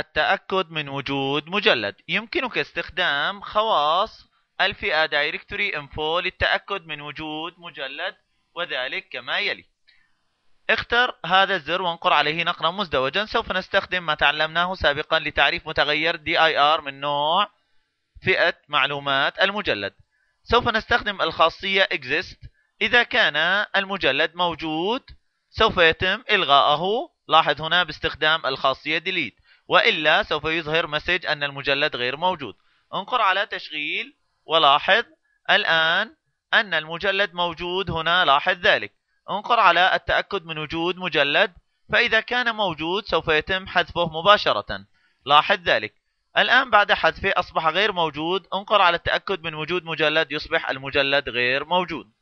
التأكد من وجود مجلد يمكنك استخدام خواص الفئة دايركتوري انفو للتأكد من وجود مجلد وذلك كما يلي اختر هذا الزر وانقر عليه نقرا مزدوجا سوف نستخدم ما تعلمناه سابقا لتعريف متغير DIR من نوع فئة معلومات المجلد سوف نستخدم الخاصية exist إذا كان المجلد موجود سوف يتم إلغائه لاحظ هنا باستخدام الخاصية delete وإلا سوف يظهر مسج أن المجلد غير موجود انقر على تشغيل ولاحظ الآن أن المجلد موجود هنا لاحظ ذلك انقر على التأكد من وجود مجلد فإذا كان موجود سوف يتم حذفه مباشرة لاحظ ذلك الآن بعد حذفه أصبح غير موجود انقر على التأكد من وجود مجلد يصبح المجلد غير موجود